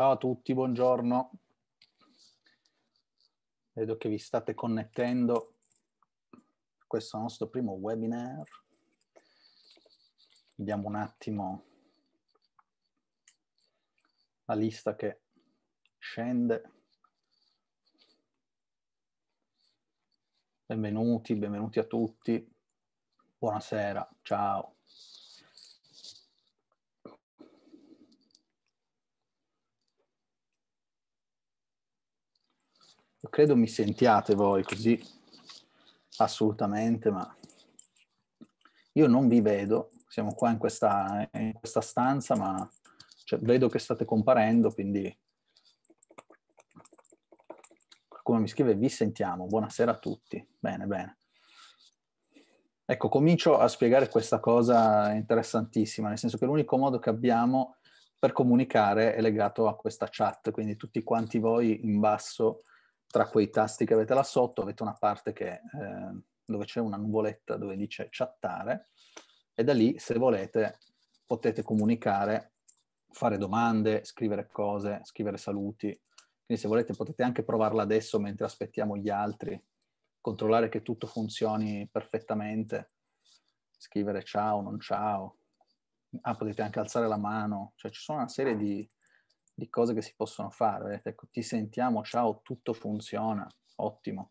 Ciao a tutti, buongiorno. Vedo che vi state connettendo a questo nostro primo webinar. Vediamo un attimo la lista che scende. Benvenuti, benvenuti a tutti. Buonasera, ciao. Io credo mi sentiate voi così, assolutamente, ma io non vi vedo, siamo qua in questa, in questa stanza, ma cioè, vedo che state comparendo, quindi qualcuno mi scrive vi sentiamo, buonasera a tutti, bene, bene. Ecco, comincio a spiegare questa cosa interessantissima, nel senso che l'unico modo che abbiamo per comunicare è legato a questa chat, quindi tutti quanti voi in basso tra quei tasti che avete là sotto avete una parte che, eh, dove c'è una nuvoletta dove dice chattare e da lì se volete potete comunicare, fare domande, scrivere cose, scrivere saluti. Quindi se volete potete anche provarla adesso mentre aspettiamo gli altri, controllare che tutto funzioni perfettamente, scrivere ciao, non ciao. Ah, potete anche alzare la mano, cioè ci sono una serie di, di cose che si possono fare. ecco, ti sentiamo, ciao, tutto funziona, ottimo.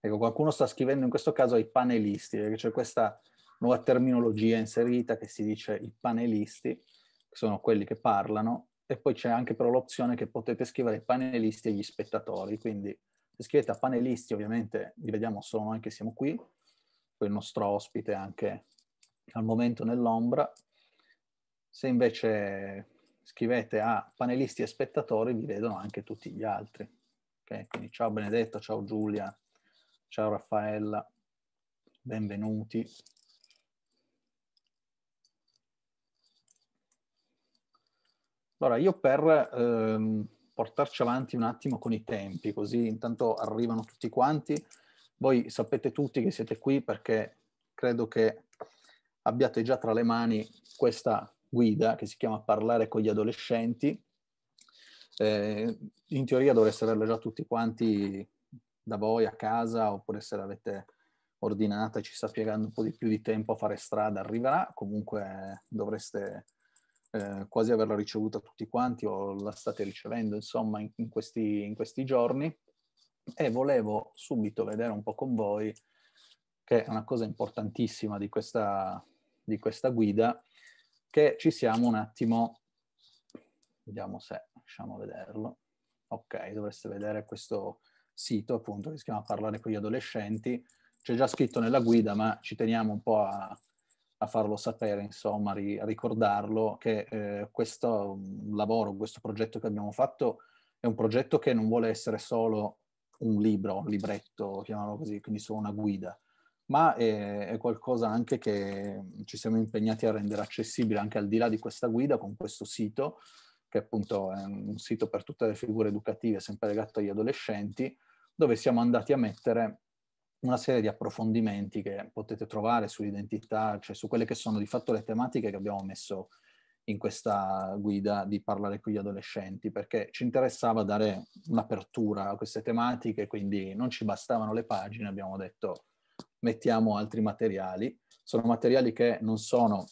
Ecco, qualcuno sta scrivendo in questo caso ai panelisti, perché c'è questa nuova terminologia inserita che si dice i panelisti, che sono quelli che parlano, e poi c'è anche però l'opzione che potete scrivere ai panelisti e agli spettatori, quindi se scrivete a panelisti ovviamente li vediamo solo noi che siamo qui, poi il nostro ospite anche al momento nell'ombra, se invece scrivete a panelisti e spettatori, vi vedono anche tutti gli altri. Okay? Quindi ciao Benedetto, ciao Giulia, ciao Raffaella, benvenuti. Allora, io per ehm, portarci avanti un attimo con i tempi, così intanto arrivano tutti quanti, voi sapete tutti che siete qui perché credo che abbiate già tra le mani questa guida che si chiama Parlare con gli adolescenti. Eh, in teoria dovreste averla già tutti quanti da voi a casa oppure se l'avete ordinata e ci sta piegando un po' di più di tempo a fare strada arriverà, comunque dovreste eh, quasi averla ricevuta tutti quanti o la state ricevendo insomma in, in, questi, in questi giorni e volevo subito vedere un po' con voi che è una cosa importantissima di questa, di questa guida che ci siamo un attimo, vediamo se riusciamo a vederlo. Ok, dovreste vedere questo sito appunto che si chiama Parlare con gli adolescenti. C'è già scritto nella guida, ma ci teniamo un po' a, a farlo sapere, insomma, ri, a ricordarlo, che eh, questo mm, lavoro, questo progetto che abbiamo fatto è un progetto che non vuole essere solo un libro, un libretto, chiamiamolo così, quindi solo una guida, ma è, eh, è, qualcosa anche che mm, ci siamo impegnati a rendere accessibile anche al di là di questa guida con questo sito, che appunto è un sito per tutte le figure educative, sempre legato agli adolescenti, dove siamo andati a mettere una serie di approfondimenti che potete trovare sull'identità, cioè su quelle che sono di fatto le tematiche che abbiamo messo in questa guida di parlare con gli adolescenti, perché ci interessava dare un'apertura a queste tematiche, quindi non ci bastavano le pagine, abbiamo detto mettiamo altri materiali. Sono materiali che non sono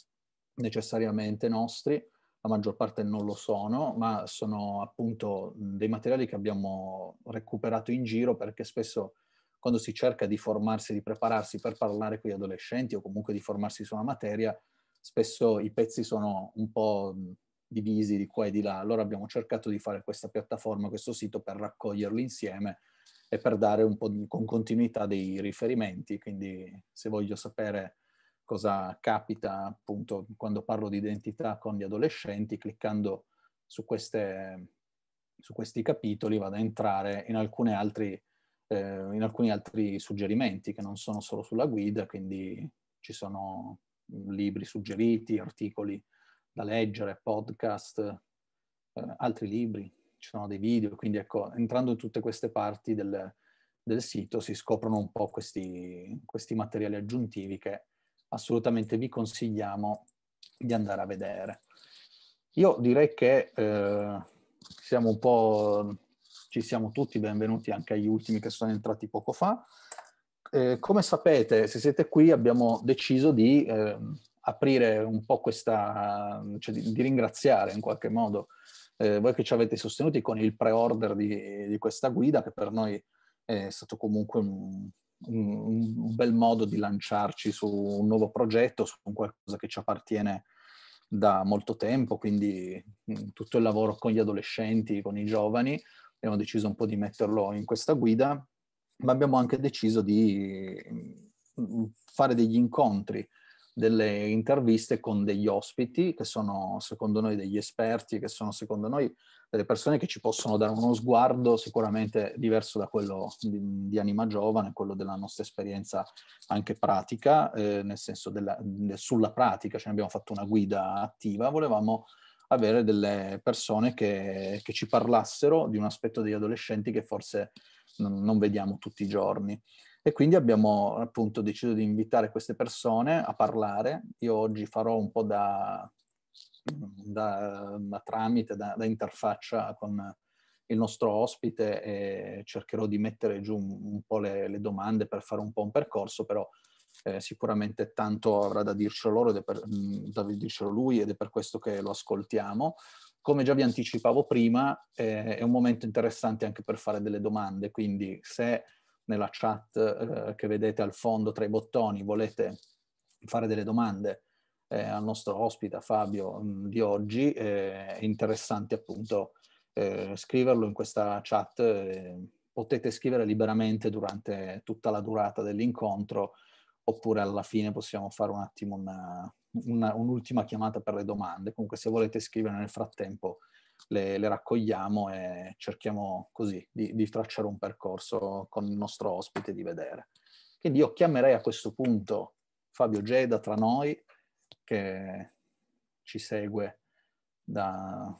necessariamente nostri, la maggior parte non lo sono, ma sono appunto dei materiali che abbiamo recuperato in giro perché spesso quando si cerca di formarsi, di prepararsi per parlare con gli adolescenti o comunque di formarsi su una materia, spesso i pezzi sono un po' divisi di qua e di là. Allora abbiamo cercato di fare questa piattaforma, questo sito per raccoglierli insieme e per dare un po' di, con continuità dei riferimenti, quindi se voglio sapere cosa capita appunto quando parlo di identità con gli adolescenti, cliccando su, queste, su questi capitoli vado a entrare in, altri, eh, in alcuni altri suggerimenti che non sono solo sulla guida, quindi ci sono libri suggeriti, articoli da leggere, podcast, eh, altri libri ci sono dei video, quindi ecco, entrando in tutte queste parti del, del sito si scoprono un po' questi, questi materiali aggiuntivi che assolutamente vi consigliamo di andare a vedere. Io direi che eh, siamo un po', ci siamo tutti benvenuti anche agli ultimi che sono entrati poco fa. Eh, come sapete, se siete qui, abbiamo deciso di eh, aprire un po' questa, cioè di, di, ringraziare in qualche modo eh, voi che ci avete sostenuti con il pre-order di, di questa guida, che per noi è stato comunque un, un, un, bel modo di lanciarci su un nuovo progetto, su qualcosa che ci appartiene da molto tempo, quindi mm, tutto il lavoro con gli adolescenti, con i giovani, abbiamo deciso un po' di metterlo in questa guida, ma abbiamo anche deciso di mm, fare degli incontri delle interviste con degli ospiti che sono secondo noi degli esperti, che sono secondo noi delle persone che ci possono dare uno sguardo sicuramente diverso da quello di, di Anima Giovane, quello della nostra esperienza anche pratica, eh, nel senso della, de, sulla pratica, ce cioè, ne abbiamo fatto una guida attiva, volevamo avere delle persone che, che ci parlassero di un aspetto degli adolescenti che forse non, non vediamo tutti i giorni. E quindi abbiamo appunto deciso di invitare queste persone a parlare. Io oggi farò un po' da, da, da tramite, da, da, interfaccia con il nostro ospite e cercherò di mettere giù un, un po' le, le, domande per fare un po' un percorso, però eh, sicuramente tanto avrà da dircelo loro, ed è per, mm, da dircelo lui ed è per questo che lo ascoltiamo come già vi anticipavo prima, eh, è un momento interessante anche per fare delle domande, quindi se nella chat eh, che vedete al fondo tra i bottoni volete fare delle domande eh, al nostro ospite Fabio mm, di oggi, eh, è interessante appunto eh, scriverlo in questa chat. Eh, potete scrivere liberamente durante tutta la durata dell'incontro oppure alla fine possiamo fare un attimo una, una, un'ultima chiamata per le domande. Comunque se volete scrivere nel frattempo le, le raccogliamo e cerchiamo così di, di tracciare un percorso con il nostro ospite di vedere. Quindi io chiamerei a questo punto Fabio Geda tra noi, che ci segue da...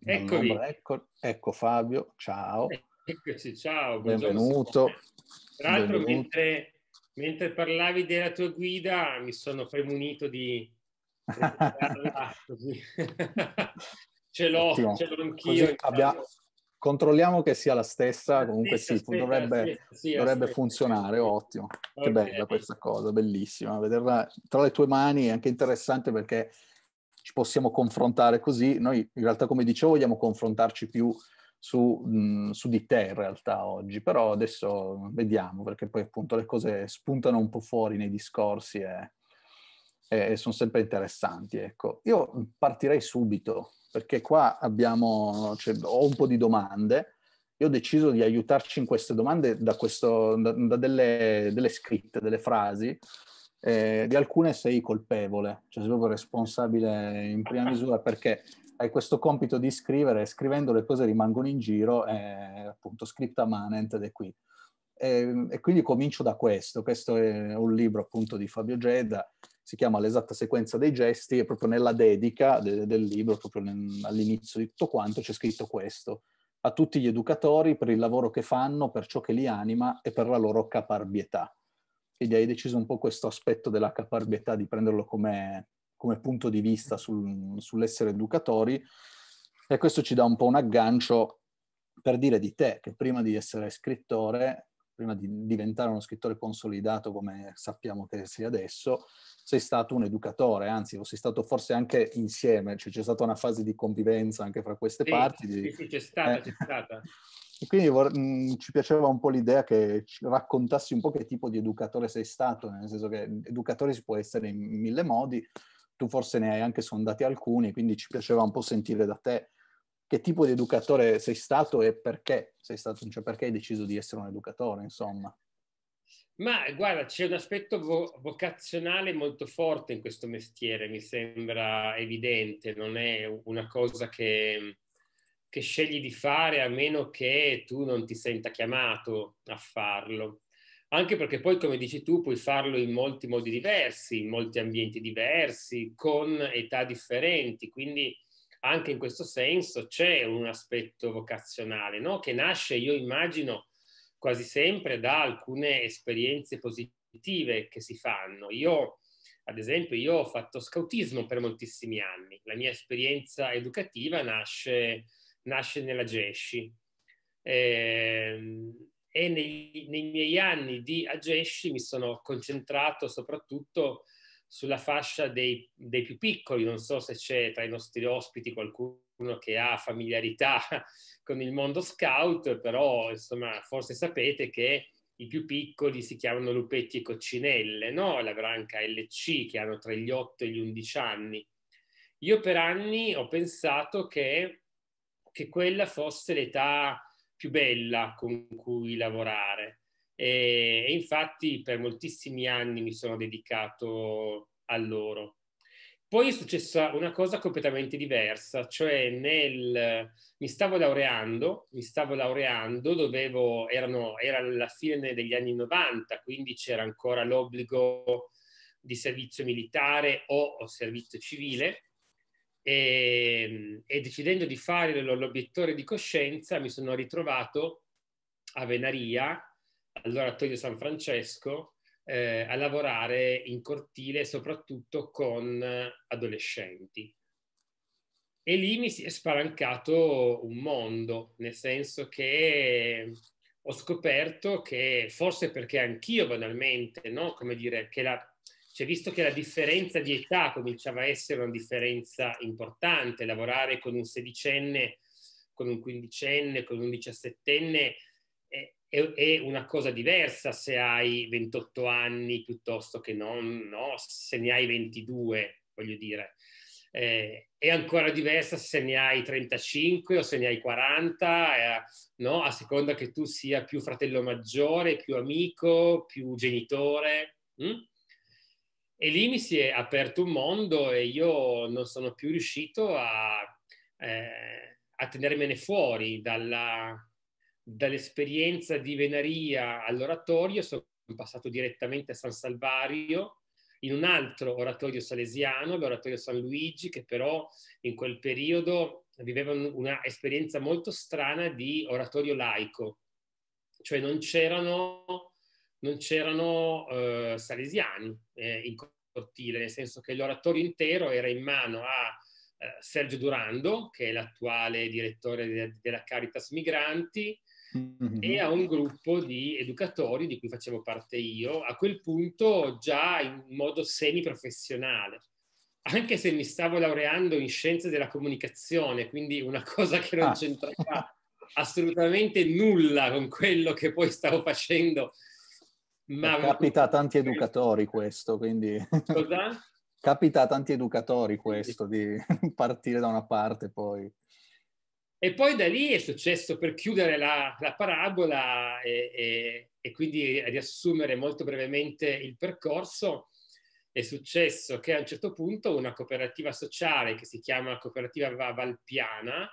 Ecco, ecco Fabio, ciao. Eccoci, ciao. Benvenuto. Tra l'altro mentre, mentre, parlavi della tua guida mi sono premunito di... Ce l'ho, Ottimo. ce l'ho anch'io. Abbia... Controlliamo che sia la stessa, comunque stessa, sì, aspetta, dovrebbe, sì, dovrebbe aspetta, funzionare, sì. ottimo. Okay. Che bella questa cosa, bellissima. Vederla tra le tue mani è anche interessante perché ci possiamo confrontare così. Noi in realtà, come dicevo, vogliamo confrontarci più su, mh, su, di te in realtà oggi, però adesso vediamo perché poi appunto le cose spuntano un po' fuori nei discorsi e, e sono sempre interessanti. Ecco, io partirei subito perché qua abbiamo, cioè, ho un po' di domande. Io ho deciso di aiutarci in queste domande da, questo, da, da delle, delle, scritte, delle frasi. Eh, di alcune sei colpevole, cioè sei proprio responsabile in prima misura perché hai questo compito di scrivere, scrivendo le cose rimangono in giro, eh, appunto scripta manent ed è qui. E, ehm, e, quindi comincio da questo, questo è un libro appunto di Fabio Gedda si chiama L'esatta sequenza dei gesti e proprio nella dedica de- del libro, proprio nel, all'inizio di tutto quanto, c'è scritto questo. A tutti gli educatori per il lavoro che fanno, per ciò che li anima e per la loro caparbietà. Quindi hai deciso un po' questo aspetto della caparbietà, di prenderlo come, come punto di vista sul, sull'essere educatori e questo ci dà un po' un aggancio per dire di te che prima di essere scrittore prima di diventare uno scrittore consolidato come sappiamo che sei adesso, sei stato un educatore, anzi, lo sei stato forse anche insieme, cioè c'è stata una fase di convivenza anche fra queste sì, parti. Sì, di... sì, c'è stata, eh. c'è stata. E quindi vor- mh, mm, ci piaceva un po' l'idea che raccontassi un po' che tipo di educatore sei stato, nel senso che educatore si può essere in mille modi, tu forse ne hai anche sondati alcuni, quindi ci piaceva un po' sentire da te che tipo di educatore sei stato e perché sei stato, cioè perché hai deciso di essere un educatore, insomma. Ma guarda, c'è un aspetto vo- vocazionale molto forte in questo mestiere, mi sembra evidente, non è una cosa che, che scegli di fare a meno che tu non ti senta chiamato a farlo. Anche perché poi, come dici tu, puoi farlo in molti modi diversi, in molti ambienti diversi, con età differenti, quindi anche in questo senso c'è un aspetto vocazionale no? che nasce, io immagino, quasi sempre da alcune esperienze positive che si fanno. Io, ad esempio, io ho fatto scautismo per moltissimi anni, la mia esperienza educativa nasce, nasce nella GESCI. Ehm, e nei, nei, miei anni di Ageshi mi sono concentrato soprattutto sulla fascia dei, dei, più piccoli, non so se c'è tra i nostri ospiti qualcuno che ha familiarità con il mondo scout, però insomma forse sapete che i più piccoli si chiamano lupetti e coccinelle, no? La branca LC che hanno tra gli 8 e gli 11 anni. Io per anni ho pensato che, che quella fosse l'età più bella con cui lavorare e, infatti per moltissimi anni mi sono dedicato a loro. Poi è successa una cosa completamente diversa, cioè nel, mi stavo laureando, mi stavo laureando, dovevo, erano, era la fine degli anni 90, quindi c'era ancora l'obbligo di servizio militare o, o servizio civile e, ehm, e, decidendo di fare l'obiettore di coscienza mi sono ritrovato a Venaria all'oratorio San Francesco eh, a lavorare in cortile soprattutto con eh, adolescenti. E lì mi si è spalancato un mondo, nel senso che ho scoperto che forse perché anch'io banalmente, no? come dire, che la, cioè visto che la differenza di età cominciava a essere una differenza importante, lavorare con un sedicenne, con un quindicenne, con un diciassettenne, eh, è, è, una cosa diversa se hai 28 anni piuttosto che non, no, se ne hai 22, voglio dire. Eh, è ancora diversa se ne hai 35 o se ne hai 40, eh, no? a seconda che tu sia più fratello maggiore, più amico, più genitore. Hm? E lì mi si è aperto un mondo e io non sono più riuscito a, eh, a tenermene fuori dalla, dall'esperienza di Venaria all'oratorio sono passato direttamente a San Salvario, in un altro oratorio salesiano, l'oratorio San Luigi, che però in quel periodo viveva un'esperienza molto strana di oratorio laico, cioè non c'erano, non c'erano eh, salesiani eh, in cortile, nel senso che l'oratorio intero era in mano a eh, Sergio Durando, che è l'attuale direttore de- della Caritas Migranti, mm-hmm. e a un gruppo di educatori di cui facevo parte io, a quel punto già in modo semiprofessionale, anche se mi stavo laureando in scienze della comunicazione, quindi una cosa che non ah. c'entrava assolutamente nulla con quello che poi stavo facendo. Ma capita a tanti educatori questo, quindi... Cosa? capita a tanti educatori questo di partire da una parte poi. E poi da lì è successo per chiudere la, la parabola e, e, e, quindi riassumere molto brevemente il percorso, è successo che a un certo punto una cooperativa sociale che si chiama Cooperativa Valpiana,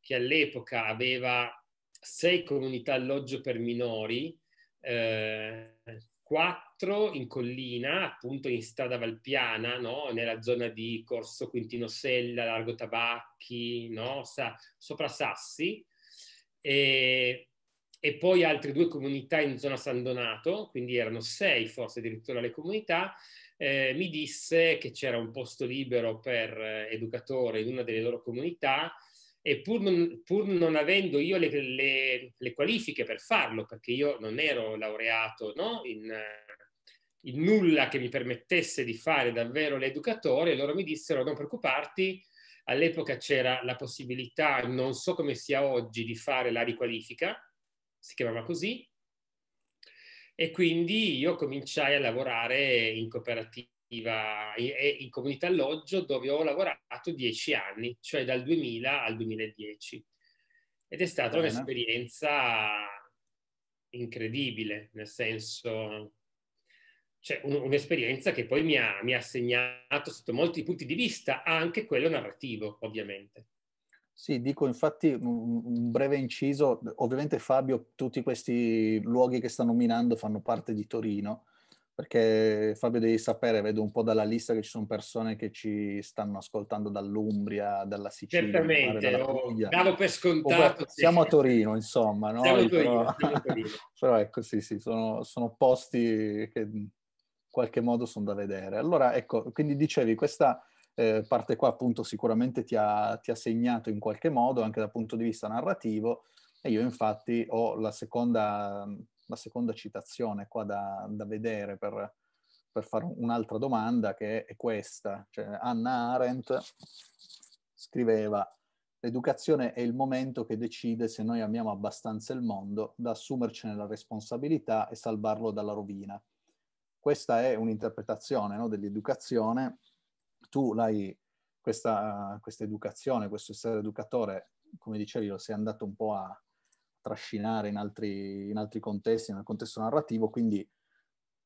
che all'epoca aveva sei comunità alloggio per minori, eh, quattro 4 in collina, appunto in strada Valpiana, no? nella zona di Corso Quintino Sella, Largo Tabacchi, no? Sa- sopra Sassi, e, e poi altre due comunità in zona San Donato, quindi erano sei forse addirittura le comunità, eh, mi disse che c'era un posto libero per eh, educatore in una delle loro comunità e pur non, pur non avendo io le, le, le, qualifiche per farlo, perché io non ero laureato no, in, eh, il nulla che mi permettesse di fare davvero l'educatore, loro mi dissero non preoccuparti, all'epoca c'era la possibilità, non so come sia oggi, di fare la riqualifica, si chiamava così, e quindi io cominciai a lavorare in cooperativa e in comunità alloggio dove ho lavorato dieci anni, cioè dal 2000 al 2010. Ed è stata Buona. un'esperienza incredibile, nel senso cioè, un, un'esperienza che poi mi ha, mi ha segnato sotto molti punti di vista, anche quello narrativo, ovviamente. Sì, dico infatti un breve inciso, ovviamente Fabio, tutti questi luoghi che sta nominando fanno parte di Torino, perché Fabio devi sapere, vedo un po' dalla lista che ci sono persone che ci stanno ascoltando dall'Umbria, dalla Sicilia. Certamente, dalla oh, davo per scontato. Beh, siamo a Torino, insomma, no? Siamo a Torino, però, Torino. però ecco, sì, sì, sono, sono posti che qualche modo sono da vedere. Allora, ecco, quindi dicevi, questa eh, parte qua appunto sicuramente ti ha, ti ha, segnato in qualche modo anche dal punto di vista narrativo e io infatti ho la seconda, la seconda citazione qua da, da vedere per, per fare un'altra domanda che è questa. Cioè, Anna Arendt scriveva L'educazione è il momento che decide se noi amiamo abbastanza il mondo da assumercene la responsabilità e salvarlo dalla rovina questa è un'interpretazione no, dell'educazione, tu l'hai, questa, questa, educazione, questo essere educatore, come dicevi, lo sei andato un po' a trascinare in altri, in altri contesti, nel contesto narrativo, quindi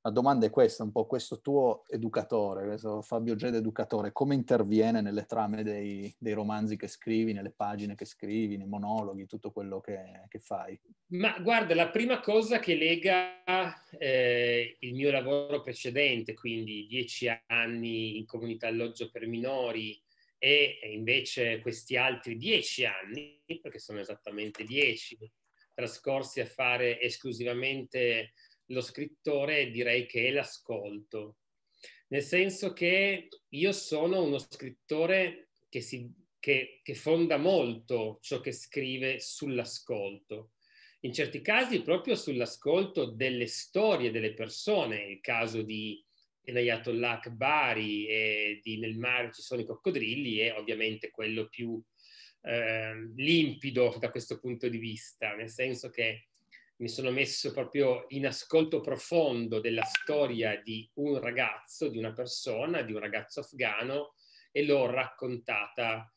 la domanda è questa, un po' questo tuo educatore, questo Fabio Gede educatore, come interviene nelle trame dei, dei, romanzi che scrivi, nelle pagine che scrivi, nei monologhi, tutto quello che, che fai? Ma guarda, la prima cosa che lega eh, il mio lavoro precedente, quindi dieci anni in comunità alloggio per minori e, invece questi altri dieci anni, perché sono esattamente dieci, trascorsi a fare esclusivamente lo scrittore direi che è l'ascolto, nel senso che io sono uno scrittore che, si, che, che fonda molto ciò che scrive sull'ascolto in certi casi proprio sull'ascolto delle storie delle persone, il caso di Enayatollah Akbari e di Nel mare ci sono i coccodrilli è ovviamente quello più eh, limpido da questo punto di vista, nel senso che mi sono messo proprio in ascolto profondo della storia di un ragazzo, di una persona, di un ragazzo afghano e l'ho raccontata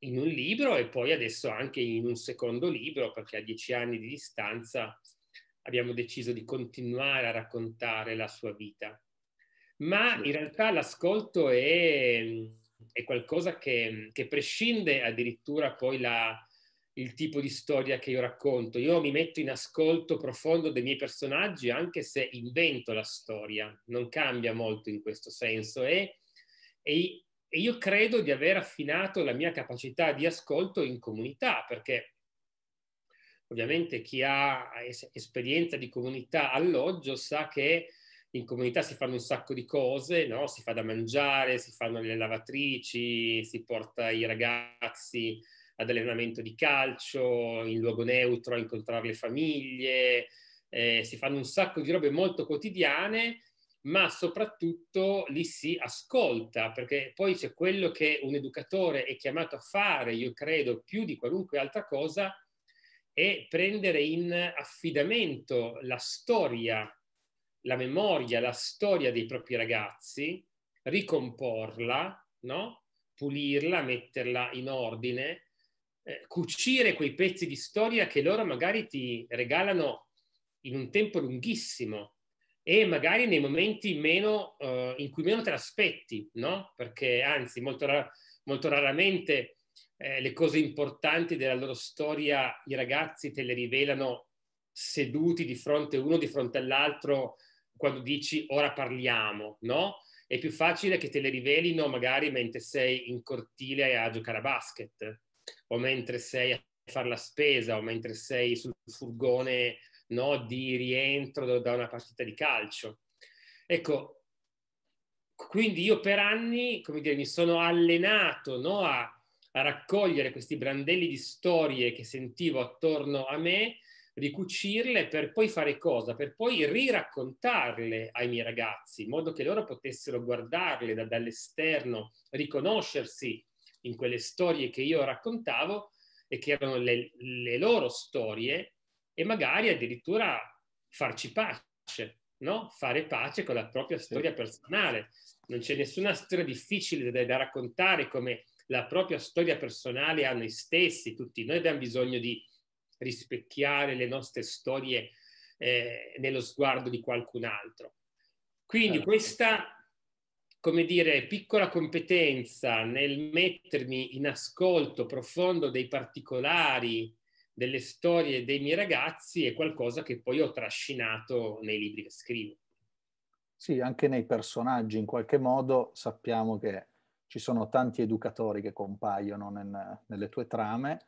in un libro e poi adesso anche in un secondo libro perché a dieci anni di distanza abbiamo deciso di continuare a raccontare la sua vita. Ma in realtà l'ascolto è, è qualcosa che, che prescinde addirittura poi la, il tipo di storia che io racconto. Io mi metto in ascolto profondo dei miei personaggi, anche se invento la storia, non cambia molto in questo senso. E, e, e io credo di aver affinato la mia capacità di ascolto in comunità, perché ovviamente chi ha es- esperienza di comunità alloggio sa che in comunità si fanno un sacco di cose, no? si fa da mangiare, si fanno le lavatrici, si porta i ragazzi ad allenamento di calcio, in luogo neutro, a incontrare le famiglie, eh, si fanno un sacco di robe molto quotidiane, ma soprattutto lì si ascolta, perché poi c'è quello che un educatore è chiamato a fare, io credo, più di qualunque altra cosa, è prendere in affidamento la storia, la memoria, la storia dei propri ragazzi, ricomporla, no? pulirla, metterla in ordine eh, cucire quei pezzi di storia che loro magari ti regalano in un tempo lunghissimo e magari nei momenti meno, eh, in cui meno te l'aspetti, no? Perché anzi, molto, rar- molto raramente eh, le cose importanti della loro storia i ragazzi te le rivelano seduti di fronte uno, di fronte all'altro, quando dici ora parliamo, no? È più facile che te le rivelino magari mentre sei in cortile a giocare a basket, o mentre sei a fare la spesa o mentre sei sul furgone no, di rientro da una partita di calcio. Ecco, quindi io per anni, come dire, mi sono allenato no, a, a, raccogliere questi brandelli di storie che sentivo attorno a me, ricucirle per poi fare cosa? Per poi riraccontarle ai miei ragazzi, in modo che loro potessero guardarle da, dall'esterno, riconoscersi in quelle storie che io raccontavo e che erano le, le loro storie e magari addirittura farci pace, no? fare pace con la propria storia personale. Non c'è nessuna storia difficile da, da raccontare come la propria storia personale a noi stessi, tutti noi abbiamo bisogno di rispecchiare le nostre storie eh, nello sguardo di qualcun altro. Quindi certo. questa come dire, piccola competenza nel mettermi in ascolto profondo dei particolari delle storie dei miei ragazzi è qualcosa che poi ho trascinato nei libri che scrivo. Sì, anche nei personaggi in qualche modo sappiamo che ci sono tanti educatori che compaiono nel, nelle tue trame,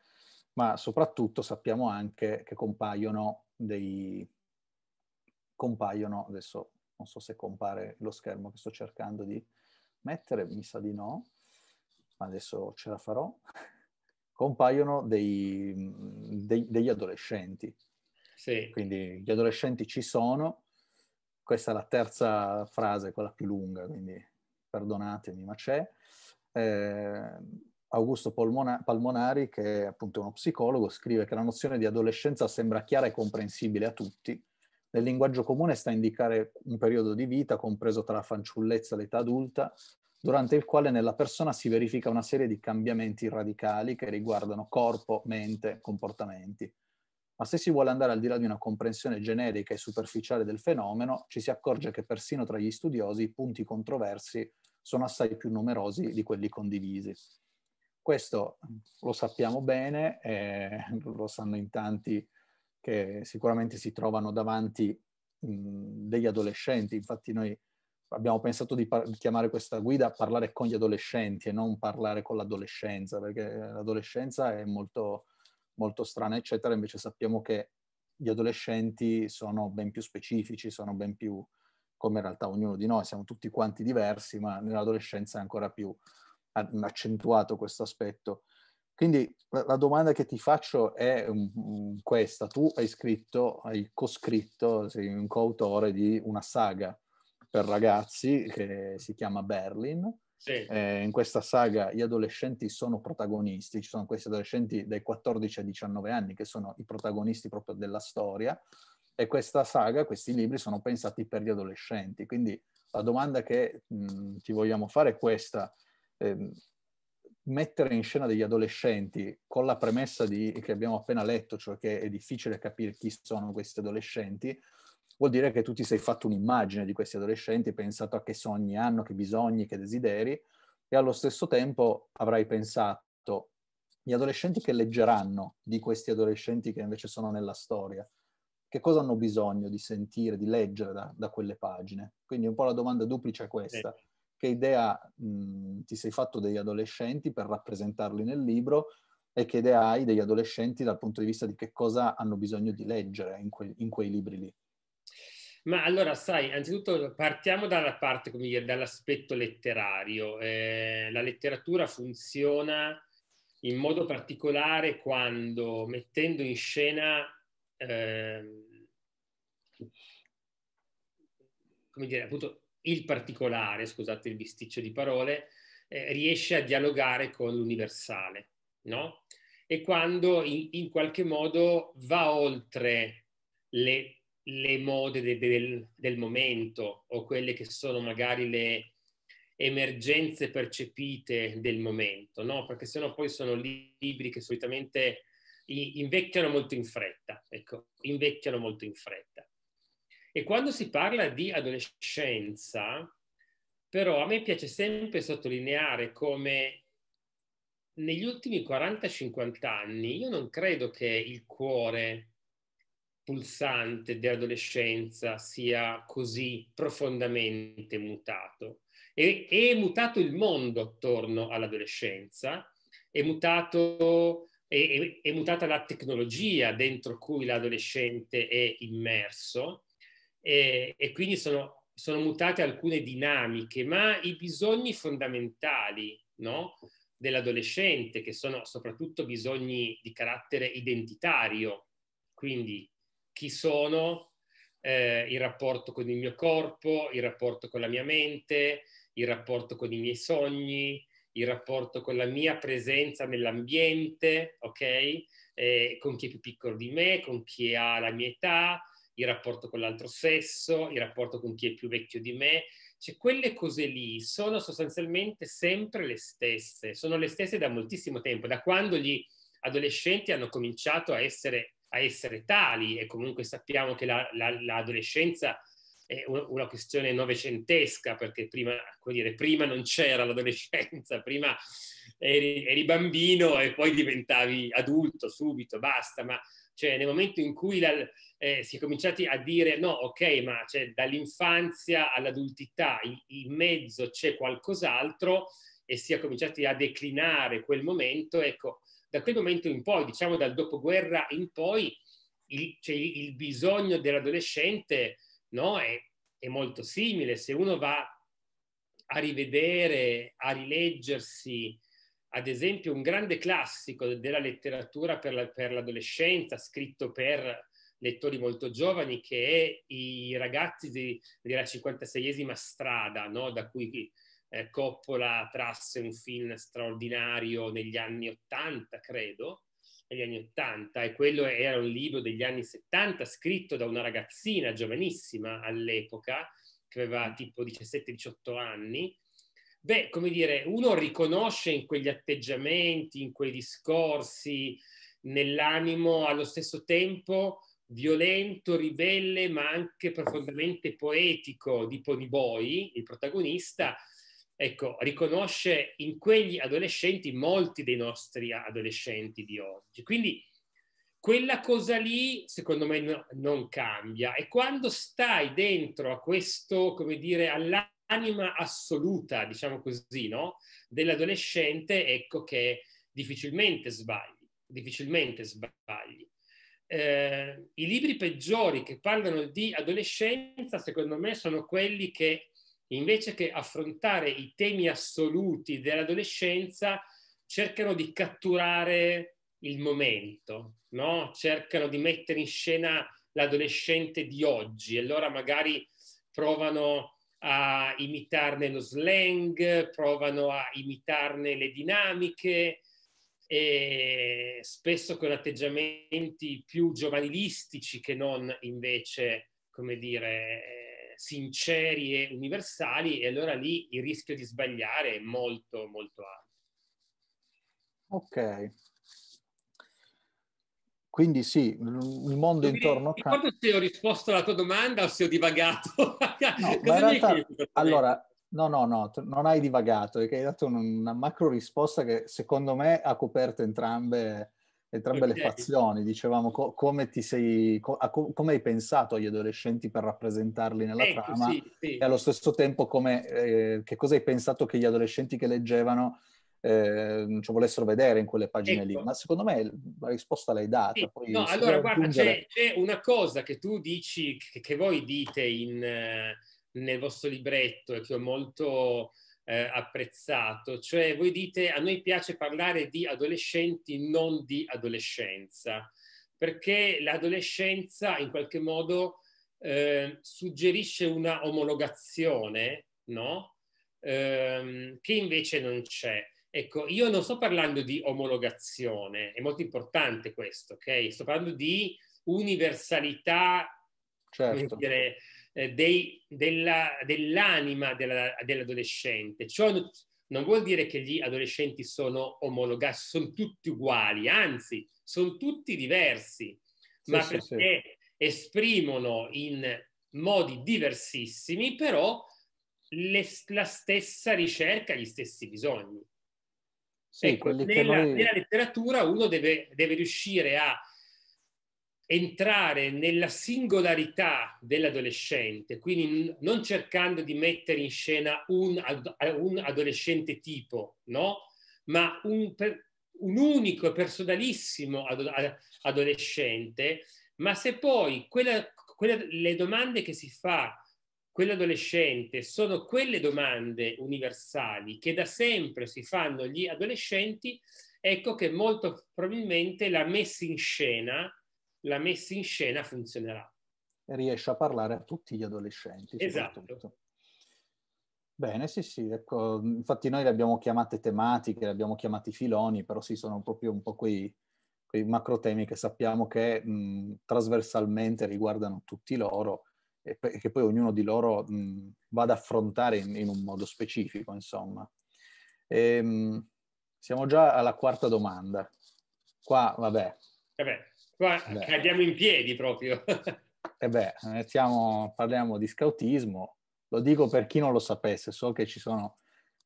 ma soprattutto sappiamo anche che compaiono dei compaiono adesso non so se compare lo schermo che sto cercando di mettere, mi sa di no, ma adesso ce la farò, compaiono dei, dei, degli adolescenti. Sì. Quindi gli adolescenti ci sono, questa è la terza frase, quella più lunga, quindi perdonatemi, ma c'è. Eh, Augusto Polmona- Palmonari, che è appunto uno psicologo, scrive che la nozione di adolescenza sembra chiara e comprensibile a tutti, nel linguaggio comune sta a indicare un periodo di vita compreso tra la fanciullezza e l'età adulta, durante il quale nella persona si verifica una serie di cambiamenti radicali che riguardano corpo, mente, comportamenti. Ma se si vuole andare al di là di una comprensione generica e superficiale del fenomeno, ci si accorge che persino tra gli studiosi i punti controversi sono assai più numerosi di quelli condivisi. Questo lo sappiamo bene, eh, lo sanno in tanti che sicuramente si trovano davanti mh, degli adolescenti. Infatti noi abbiamo pensato di, par- di chiamare questa guida parlare con gli adolescenti e non parlare con l'adolescenza, perché l'adolescenza è molto, molto strana, eccetera. Invece sappiamo che gli adolescenti sono ben più specifici, sono ben più come in realtà ognuno di noi, siamo tutti quanti diversi, ma nell'adolescenza è ancora più accentuato questo aspetto. Quindi la, domanda che ti faccio è um, questa. Tu hai scritto, hai coscritto, sei un coautore di una saga per ragazzi che si chiama Berlin. Sì. Eh, in questa saga gli adolescenti sono protagonisti, ci sono questi adolescenti dai 14 ai 19 anni che sono i protagonisti proprio della storia e questa saga, questi libri sono pensati per gli adolescenti. Quindi la domanda che mh, ti vogliamo fare è questa. Eh, mettere in scena degli adolescenti con la premessa di, che abbiamo appena letto, cioè che è difficile capire chi sono questi adolescenti, vuol dire che tu ti sei fatto un'immagine di questi adolescenti, pensato a che sogni hanno, che bisogni, che desideri, e allo stesso tempo avrai pensato gli adolescenti che leggeranno di questi adolescenti che invece sono nella storia, che cosa hanno bisogno di sentire, di leggere da, da quelle pagine. Quindi un po' la domanda duplice è questa. Sì che idea mh, ti sei fatto degli adolescenti per rappresentarli nel libro e che idea hai degli adolescenti dal punto di vista di che cosa hanno bisogno di leggere in, que- in quei libri lì? Ma allora, sai, anzitutto partiamo dalla parte, come dire, dall'aspetto letterario. Eh, la letteratura funziona in modo particolare quando mettendo in scena, eh, come dire, appunto, il particolare, scusate il bisticcio di parole, eh, riesce a dialogare con l'universale, no? E quando in, in qualche modo va oltre le, le mode de, de, del, del momento o quelle che sono magari le emergenze percepite del momento, no? Perché sennò poi sono libri che solitamente invecchiano molto in fretta, ecco, invecchiano molto in fretta. E quando si parla di adolescenza, però a me piace sempre sottolineare come negli ultimi 40-50 anni io non credo che il cuore pulsante dell'adolescenza sia così profondamente mutato. E, è mutato il mondo attorno all'adolescenza, è, mutato, è, è, è mutata la tecnologia dentro cui l'adolescente è immerso, e, eh, e quindi sono, sono, mutate alcune dinamiche, ma i bisogni fondamentali no? dell'adolescente, che sono soprattutto bisogni di carattere identitario, quindi chi sono, eh, il rapporto con il mio corpo, il rapporto con la mia mente, il rapporto con i miei sogni, il rapporto con la mia presenza nell'ambiente, ok? Eh, con chi è più piccolo di me, con chi ha la mia età, il rapporto con l'altro sesso, il rapporto con chi è più vecchio di me, cioè quelle cose lì sono sostanzialmente sempre le stesse, sono le stesse da moltissimo tempo, da quando gli adolescenti hanno cominciato a essere, a essere tali e comunque sappiamo che l'adolescenza la, la, è una questione novecentesca perché prima, dire, prima non c'era l'adolescenza, prima eri, eri bambino e poi diventavi adulto subito, basta, ma cioè, nel momento in cui la, eh, si è cominciati a dire no, ok, ma cioè, dall'infanzia all'adultità in, in mezzo c'è qualcos'altro e si è cominciati a declinare quel momento, ecco, da quel momento in poi, diciamo dal dopoguerra in poi, il, cioè, il bisogno dell'adolescente no, è, è molto simile. Se uno va a rivedere, a rileggersi ad esempio un grande classico della letteratura per, la, per l'adolescenza, scritto per lettori molto giovani, che è I ragazzi di, della 56esima strada, no? da cui eh, Coppola trasse un film straordinario negli anni 80, credo, negli anni 80, e quello era un libro degli anni 70 scritto da una ragazzina giovanissima all'epoca, che aveva mm. tipo 17-18 anni, Beh, come dire, uno riconosce in quegli atteggiamenti, in quei discorsi, nell'animo allo stesso tempo violento, ribelle, ma anche profondamente poetico di Poniboi, il protagonista, ecco, riconosce in quegli adolescenti molti dei nostri adolescenti di oggi. Quindi quella cosa lì, secondo me, no, non cambia. E quando stai dentro a questo, come dire, all'animo anima assoluta, diciamo così, no? dell'adolescente, ecco che difficilmente sbagli, difficilmente sbagli. Eh, I libri peggiori che parlano di adolescenza, secondo me, sono quelli che invece che affrontare i temi assoluti dell'adolescenza, cercano di catturare il momento, no? cercano di mettere in scena l'adolescente di oggi. Allora magari provano a imitarne lo slang, provano a imitarne le dinamiche, e spesso con atteggiamenti più giovanilistici che non invece, come dire, sinceri e universali, e allora lì il rischio di sbagliare è molto, molto alto. Ok, quindi sì, il mondo intorno a casa... Ricordo se ho risposto alla tua domanda o se ho divagato. no, realtà, allora, no, no, no, non hai divagato, hai dato una macro risposta che secondo me ha coperto entrambe, entrambe okay. le fazioni. Dicevamo co- come, sei, co- come, hai pensato agli adolescenti per rappresentarli nella ecco, trama sì, sì. e allo stesso tempo come, eh, che cosa hai pensato che gli adolescenti che leggevano eh, ci volessero vedere in quelle pagine ecco. lì, ma secondo me la risposta l'hai data. Sì. Poi no, allora guarda, aggiungere... c'è, c'è, una cosa che tu dici, che, che voi dite in, eh, nel vostro libretto e che ho molto eh, apprezzato, cioè voi dite a noi piace parlare di adolescenti, non di adolescenza, perché l'adolescenza in qualche modo eh, suggerisce una omologazione, no? Ehm, che invece non c'è. Ecco, io non sto parlando di omologazione, è molto importante questo, ok? Sto parlando di universalità certo. dire, eh, dei, della, dell'anima della, dell'adolescente. Ciò non, non vuol dire che gli adolescenti sono omologati, sono tutti uguali, anzi, sono tutti diversi, sì, ma sì, perché sì. esprimono in modi diversissimi, però le, la stessa ricerca, gli stessi bisogni. Sì, ecco, nella, noi... nella, letteratura uno deve, deve riuscire a entrare nella singolarità dell'adolescente, quindi non cercando di mettere in scena un, eh, un adolescente tipo, no? ma un, un unico e personalissimo adolescente, ma se poi quella, quella, le domande che si fa quell'adolescente sono quelle domande universali che da sempre si fanno gli adolescenti, ecco che molto probabilmente la messa in scena, la messa in scena funzionerà. Riesce a parlare a tutti gli adolescenti. Esatto. Bene, sì, sì, ecco, infatti noi le abbiamo chiamate tematiche, le abbiamo chiamate filoni, però sì, sono proprio un po' quei, quei macro temi che sappiamo che mh, trasversalmente riguardano tutti loro e che poi ognuno di loro mh, va ad affrontare in, in, un modo specifico, insomma. E, ehm, mh, siamo già alla quarta domanda. Qua, vabbè. Vabbè, eh qua vabbè. Eh cadiamo in piedi proprio. e eh beh, mettiamo, parliamo di scautismo. Lo dico per chi non lo sapesse, so che ci sono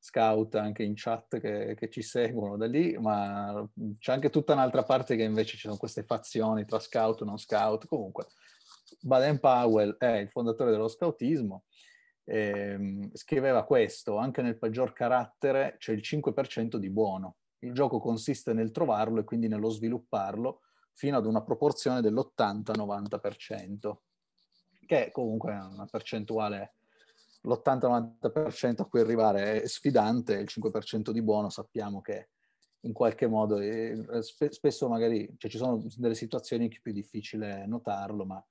scout anche in chat che, che, ci seguono da lì, ma c'è anche tutta un'altra parte che invece ci sono queste fazioni tra scout e non scout. Comunque, Baden Powell è il fondatore dello scautismo, ehm, scriveva questo, anche nel peggior carattere c'è il 5% di buono. Il gioco consiste nel trovarlo e quindi nello svilupparlo fino ad una proporzione dell'80-90%, che è comunque una percentuale, l'80-90% a cui arrivare è sfidante, il 5% di buono sappiamo che in qualche modo, eh, spesso magari cioè ci sono delle situazioni in cui è più difficile notarlo, ma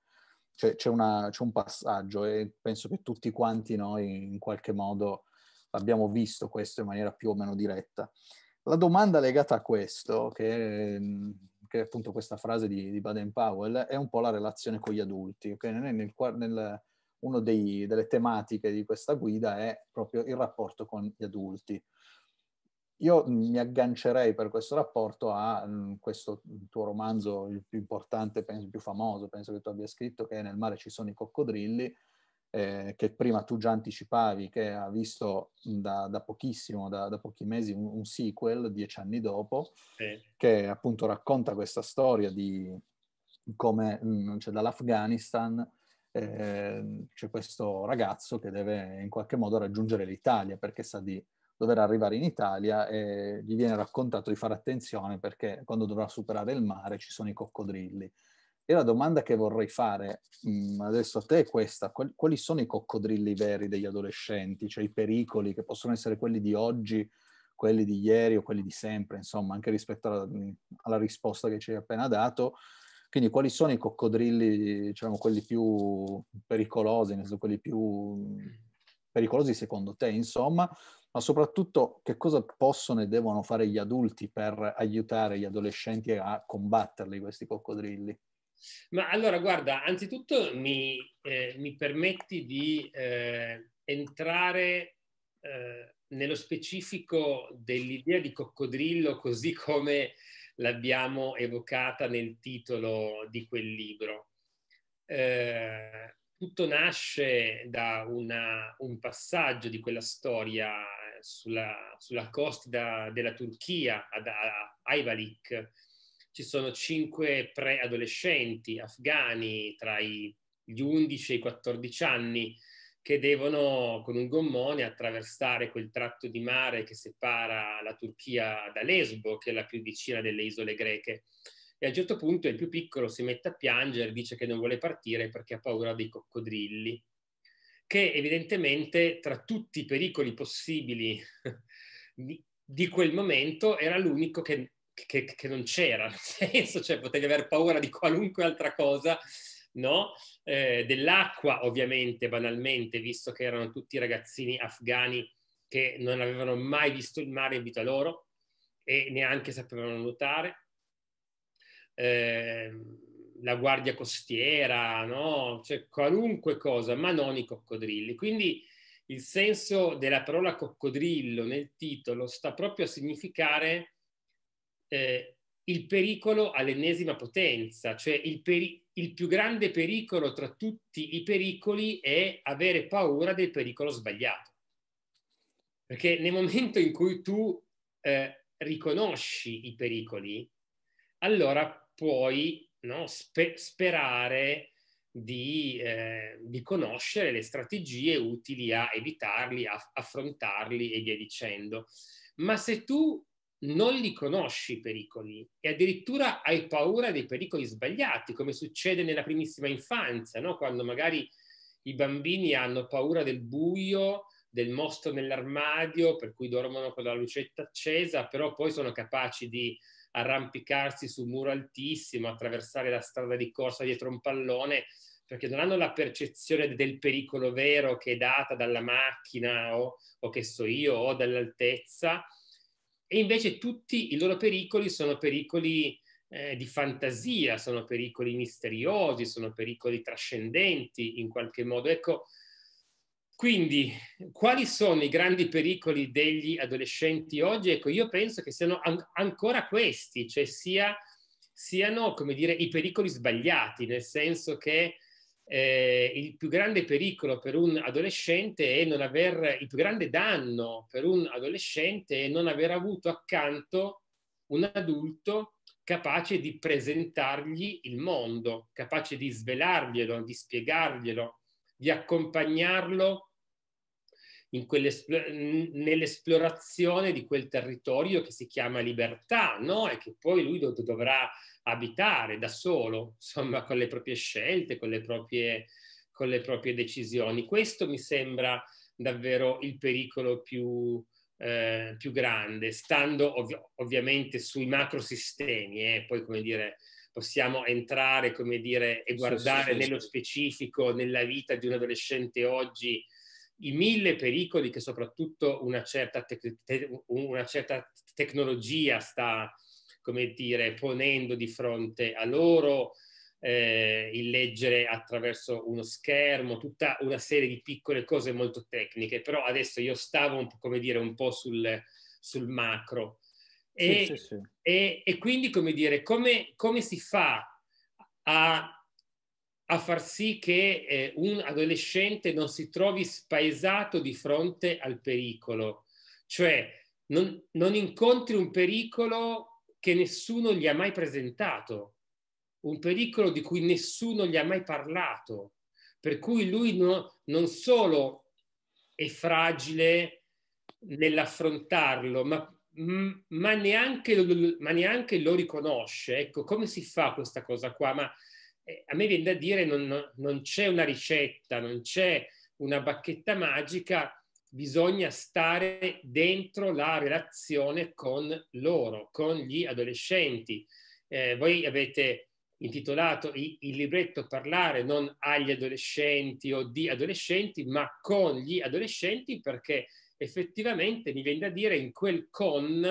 c'è, c'è, una, c'è un passaggio e penso che tutti quanti noi in qualche modo abbiamo visto questo in maniera più o meno diretta. La domanda legata a questo, che, che è appunto questa frase di, di, Baden-Powell, è un po' la relazione con gli adulti. Okay? Nel, nel, una delle tematiche di questa guida è proprio il rapporto con gli adulti. Io mi aggancerei per questo rapporto a mm, questo mm, tuo romanzo, il più importante, penso il più famoso, penso che tu abbia scritto, che è Nel mare ci sono i coccodrilli, eh, che prima tu già anticipavi, che ha visto mm, da, da pochissimo, da, da, pochi mesi, un, un, sequel dieci anni dopo, sì. che appunto racconta questa storia di come cioè, dall'Afghanistan eh, c'è questo ragazzo che deve in qualche modo raggiungere l'Italia perché sa di dover arrivare in Italia e gli viene raccontato di fare attenzione perché quando dovrà superare il mare ci sono i coccodrilli. E la domanda che vorrei fare mh, mm, adesso a te è questa, quali sono i coccodrilli veri degli adolescenti, cioè i pericoli che possono essere quelli di oggi, quelli di ieri o quelli di sempre, insomma, anche rispetto alla, mm, alla risposta che ci hai appena dato. Quindi quali sono i coccodrilli, diciamo, quelli più pericolosi, quelli più mm, pericolosi secondo te, insomma, ma soprattutto che cosa possono e devono fare gli adulti per aiutare gli adolescenti a combatterli questi coccodrilli? Ma allora, guarda, anzitutto mi, eh, mi permetti di eh, entrare eh, nello specifico dell'idea di coccodrillo così come l'abbiamo evocata nel titolo di quel libro. Eh, tutto nasce da una, un passaggio di quella storia sulla, sulla, costa della Turchia, ad, a Aivalik, ci sono cinque preadolescenti afghani tra gli 11 e i 14 anni che devono con un gommone attraversare quel tratto di mare che separa la Turchia da Lesbo, che è la più vicina delle isole greche. E a un certo punto il più piccolo si mette a piangere, dice che non vuole partire perché ha paura dei coccodrilli che evidentemente tra tutti i pericoli possibili di, di quel momento era l'unico che, che, che, non c'era, nel senso, cioè potevi aver paura di qualunque altra cosa, no? Eh, dell'acqua ovviamente, banalmente, visto che erano tutti ragazzini afghani che non avevano mai visto il mare in vita loro e neanche sapevano nuotare. Eh, la guardia costiera, no? cioè, qualunque cosa, ma non i coccodrilli. Quindi il senso della parola coccodrillo nel titolo sta proprio a significare eh, il pericolo all'ennesima potenza, cioè il, peri- il più grande pericolo tra tutti i pericoli è avere paura del pericolo sbagliato. Perché nel momento in cui tu eh, riconosci i pericoli, allora puoi no? Spe- sperare di, eh, di, conoscere le strategie utili a evitarli, a affrontarli e via dicendo. Ma se tu non li conosci i pericoli e addirittura hai paura dei pericoli sbagliati, come succede nella primissima infanzia, no? quando magari i bambini hanno paura del buio, del mostro nell'armadio, per cui dormono con la lucetta accesa, però poi sono capaci di arrampicarsi su un muro altissimo, attraversare la strada di corsa dietro un pallone, perché non hanno la percezione del pericolo vero che è data dalla macchina o, o che so io o dall'altezza. E invece tutti i loro pericoli sono pericoli eh, di fantasia, sono pericoli misteriosi, sono pericoli trascendenti in qualche modo. Ecco, quindi, quali sono i grandi pericoli degli adolescenti oggi? Ecco, io penso che siano an- ancora questi, cioè sia, siano, come dire, i pericoli sbagliati, nel senso che eh, il più grande pericolo per un adolescente è non aver, il più grande danno per un adolescente è non aver avuto accanto un adulto capace di presentargli il mondo, capace di svelarglielo, di spiegarglielo, di accompagnarlo nell'esplorazione di quel territorio che si chiama libertà, no? E che poi lui dov- dovrà abitare da solo, insomma, con le proprie scelte, con le proprie, con le proprie decisioni. Questo mi sembra davvero il pericolo più, eh, più grande, stando ov- ovviamente sui macrosistemi, eh, poi come dire, possiamo entrare come dire, e guardare sì, sì, sì, nello specifico, nella vita di un adolescente oggi i mille pericoli che soprattutto una certa, te- te- una certa tecnologia sta, come dire, ponendo di fronte a loro, eh, il leggere attraverso uno schermo, tutta una serie di piccole cose molto tecniche, però adesso io stavo, un po', come dire, un po' sul, sul macro. E, sì, sì, sì. E, e, quindi, come dire, come, come si fa a a far sì che eh, un adolescente non si trovi spaesato di fronte al pericolo, cioè non, non incontri un pericolo che nessuno gli ha mai presentato, un pericolo di cui nessuno gli ha mai parlato, per cui lui no, non solo è fragile nell'affrontarlo, ma ma neanche, ma neanche, lo riconosce. Ecco, come si fa questa cosa qua? Ma eh, a me viene da dire non, non c'è una ricetta, non c'è una bacchetta magica, bisogna stare dentro la relazione con loro, con gli adolescenti. Eh, voi avete intitolato il, libretto parlare non agli adolescenti o di adolescenti, ma con gli adolescenti perché effettivamente mi viene da dire in quel con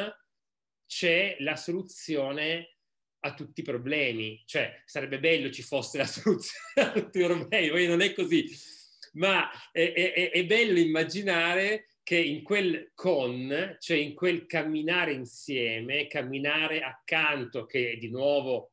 c'è la soluzione a tutti i problemi, cioè sarebbe bello ci fosse la soluzione a tutti i problemi, non è così, ma è, è, è bello immaginare che in quel con, cioè in quel camminare insieme, camminare accanto, che di nuovo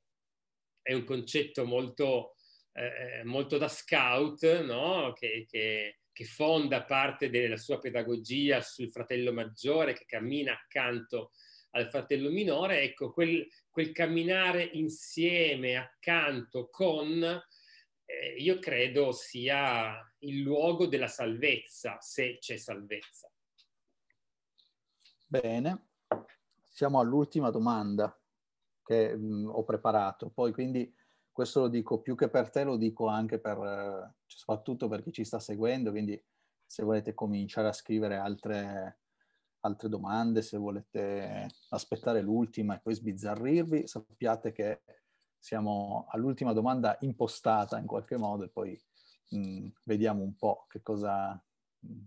è un concetto molto, eh, molto da scout, no? che, che, che fonda parte della sua pedagogia sul fratello maggiore che cammina accanto al fratello minore, ecco, quel, quel camminare insieme, accanto, con, eh, io credo sia il luogo della salvezza, se c'è salvezza. Bene, siamo all'ultima domanda che mh, mm, ho preparato, poi quindi questo lo dico più che per te, lo dico anche per, eh, soprattutto per chi ci sta seguendo, quindi se volete cominciare a scrivere altre altre domande, se volete aspettare l'ultima e poi sbizzarrirvi, sappiate che siamo all'ultima domanda impostata in qualche modo e poi mh, mm, vediamo un po' che cosa mh, mm,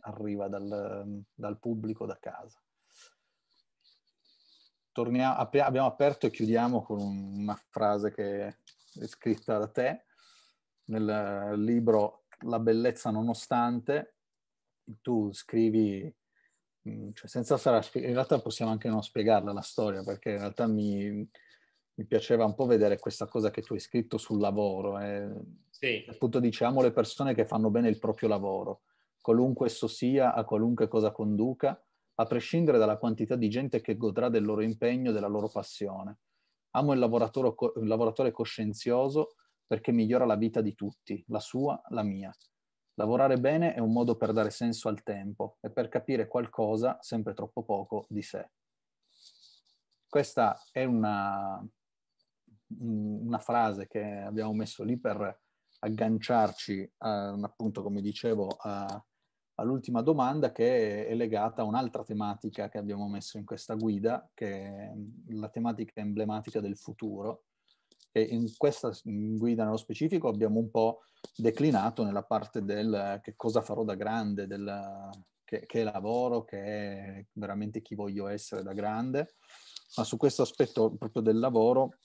arriva dal, dal, pubblico da casa. Torniamo, apri, abbiamo aperto e chiudiamo con una frase che è scritta da te nel libro La bellezza nonostante. Tu scrivi Mm, cioè senza stare spie- in realtà possiamo anche non spiegarla la storia, perché in realtà mi, mi piaceva un po' vedere questa cosa che tu hai scritto sul lavoro. Eh. Sì. Appunto diciamo le persone che fanno bene il proprio lavoro, qualunque esso sia, a qualunque cosa conduca, a prescindere dalla quantità di gente che godrà del loro impegno, della loro passione. Amo il lavoratore, il lavoratore coscienzioso perché migliora la vita di tutti, la sua, la mia. Lavorare bene è un modo per dare senso al tempo e per capire qualcosa, sempre troppo poco, di sé. Questa è una, una frase che abbiamo messo lì per agganciarci, a, ehm, appunto, come dicevo, a, all'ultima domanda che è legata a un'altra tematica che abbiamo messo in questa guida, che è la tematica emblematica del futuro, e in questa guida nello specifico abbiamo un po' declinato nella parte del che cosa farò da grande, del che, che lavoro, che è veramente chi voglio essere da grande, ma su questo aspetto proprio del lavoro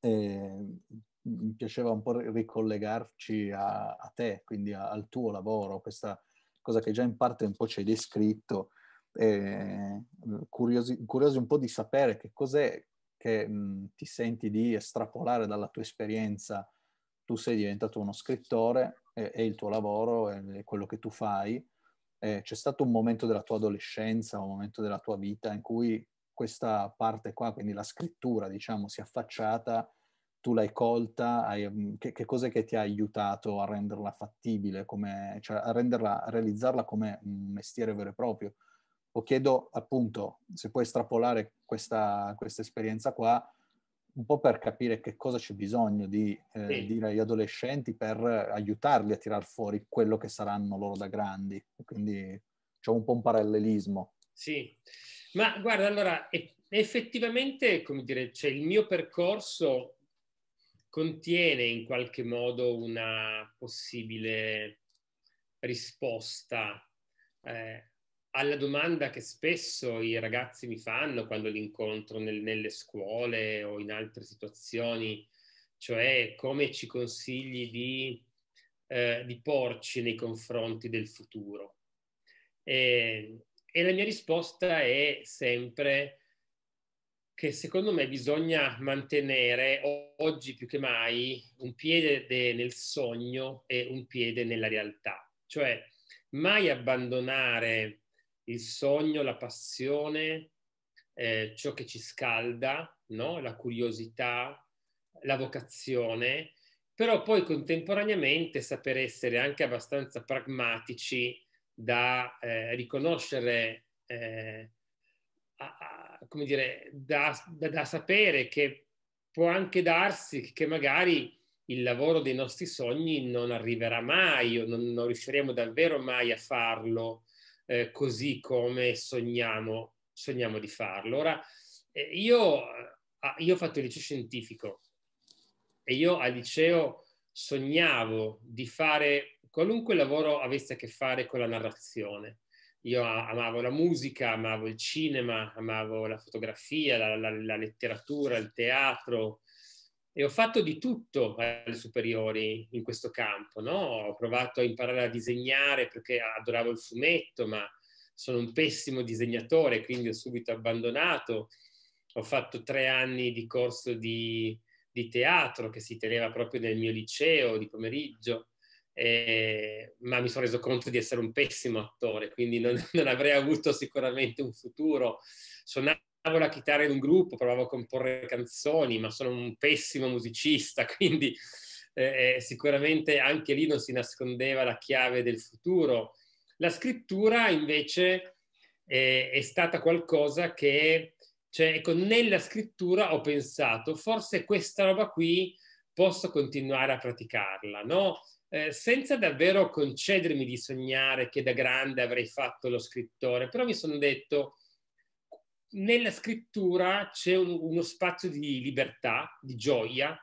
eh, mi piaceva un po' ricollegarci a, a te, quindi a, al tuo lavoro, questa cosa che già in parte un po' ci hai descritto. Eh, curiosi, curiosi un po' di sapere che cos'è che mh, ti senti di estrapolare dalla tua esperienza, tu sei diventato uno scrittore, è, è il tuo lavoro, è, è, quello che tu fai. Eh, c'è stato un momento della tua adolescenza, un momento della tua vita in cui questa parte qua, quindi la scrittura, diciamo, si è affacciata, tu l'hai colta, hai, che, che cos'è che ti ha aiutato a renderla fattibile, come, cioè a, renderla, a realizzarla come un mestiere vero e proprio? o chiedo appunto se puoi estrapolare questa, questa esperienza qua un po' per capire che cosa c'è bisogno di eh, sì. dire agli adolescenti per aiutarli a tirar fuori quello che saranno loro da grandi. Quindi c'è un po' un parallelismo. Sì, ma guarda, allora effettivamente, come dire, cioè il mio percorso contiene in qualche modo una possibile risposta eh, alla domanda che spesso i ragazzi mi fanno quando li incontro nel, nelle scuole o in altre situazioni, cioè come ci consigli di, eh, di porci nei confronti del futuro. E, e, la mia risposta è sempre che secondo me bisogna mantenere oggi più che mai un piede de, nel sogno e un piede nella realtà, cioè mai abbandonare il sogno, la passione, eh, ciò che ci scalda, no? la curiosità, la vocazione, però poi contemporaneamente saper essere anche abbastanza pragmatici da eh, riconoscere, eh, a, a, come dire, da, da, da sapere che può anche darsi che magari il lavoro dei nostri sogni non arriverà mai o non, non riusciremo davvero mai a farlo eh, così come sogniamo, sogniamo, di farlo. Ora, eh, io, eh, ah, io ho fatto il liceo scientifico e io al liceo sognavo di fare qualunque lavoro avesse a che fare con la narrazione. Io amavo la musica, amavo il cinema, amavo la fotografia, la, la, la letteratura, il teatro, e ho fatto di tutto alle superiori in questo campo, no? Ho provato a imparare a disegnare perché adoravo il fumetto, ma sono un pessimo disegnatore, quindi ho subito abbandonato. Ho fatto tre anni di corso di, di teatro che si teneva proprio nel mio liceo di pomeriggio, eh, ma mi sono reso conto di essere un pessimo attore, quindi non, non avrei avuto sicuramente un futuro. Sono la chitarra in un gruppo, provavo a comporre canzoni, ma sono un pessimo musicista, quindi eh, eh, sicuramente anche lì non si nascondeva la chiave del futuro. La scrittura invece eh, è stata qualcosa che, cioè, ecco, nella scrittura ho pensato, forse questa roba qui posso continuare a praticarla, no? Eh, senza davvero concedermi di sognare che da grande avrei fatto lo scrittore, però mi sono detto, nella scrittura c'è un, uno spazio di libertà, di gioia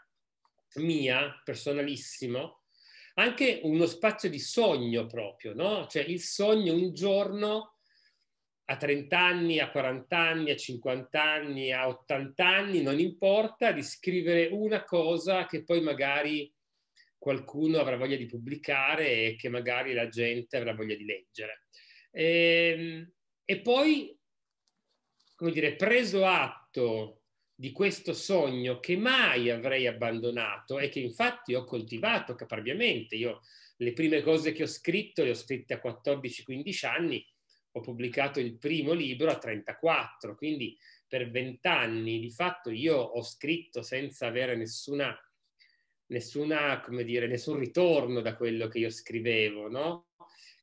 mia, personalissimo, anche uno spazio di sogno proprio, no? Cioè il sogno un giorno a 30 anni, a 40 anni, a 50 anni, a 80 anni, non importa, di scrivere una cosa che poi magari qualcuno avrà voglia di pubblicare e che magari la gente avrà voglia di leggere. E, ehm, e poi come dire, preso atto di questo sogno che mai avrei abbandonato e che infatti ho coltivato caparbiamente. Io le prime cose che ho scritto le ho scritte a 14-15 anni, ho pubblicato il primo libro a 34, quindi per 20 anni di fatto io ho scritto senza avere nessuna, nessuna come dire, nessun ritorno da quello che io scrivevo, no?